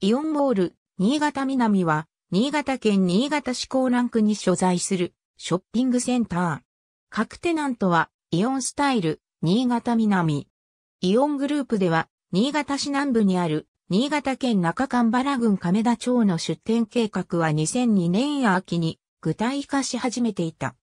イオンモール、新潟南は、新潟県新潟市港南区に所在するショッピングセンター。各テナントは、イオンスタイル、新潟南。イオングループでは、新潟市南部にある、新潟県中間原郡亀田町の出店計画は2002年秋に具体化し始めていた。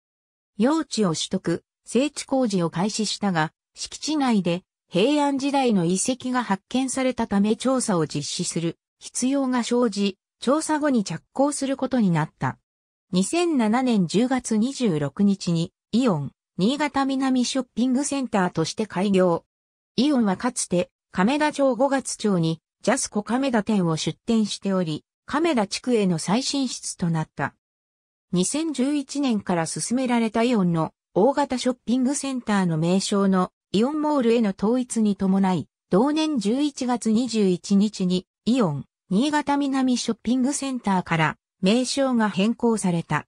用地を取得、整地工事を開始したが、敷地内で平安時代の遺跡が発見されたため調査を実施する必要が生じ、調査後に着工することになった。2007年10月26日にイオン、新潟南ショッピングセンターとして開業。イオンはかつて亀田町5月町にジャスコ亀田店を出店しており、亀田地区への再進出となった。2011年から進められたイオンの大型ショッピングセンターの名称のイオンモールへの統一に伴い、同年11月21日にイオン、新潟南ショッピングセンターから名称が変更された。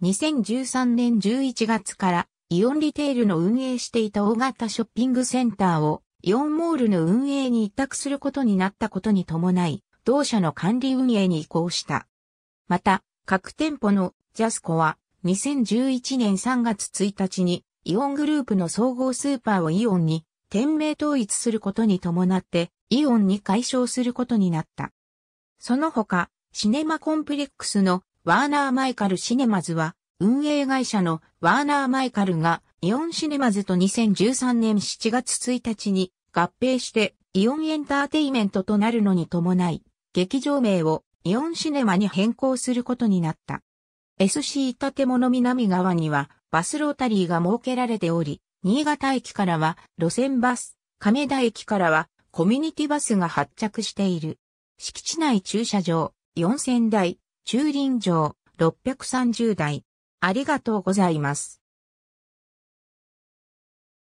2013年11月からイオンリテールの運営していた大型ショッピングセンターをイオンモールの運営に委託することになったことに伴い、同社の管理運営に移行した。また、各店舗のジャスコは2011年3月1日にイオングループの総合スーパーをイオンに店名統一することに伴ってイオンに解消することになった。その他、シネマコンプレックスのワーナー・マイカル・シネマズは、運営会社のワーナー・マイカルがイオンシネマズと2013年7月1日に合併してイオンエンターテイメントとなるのに伴い、劇場名をイオンシネマに変更することになった。SC 建物南側にはバスロータリーが設けられており、新潟駅からは路線バス、亀田駅からはコミュニティバスが発着している。敷地内駐車場、4000台、駐輪場、630台。ありがとうございます。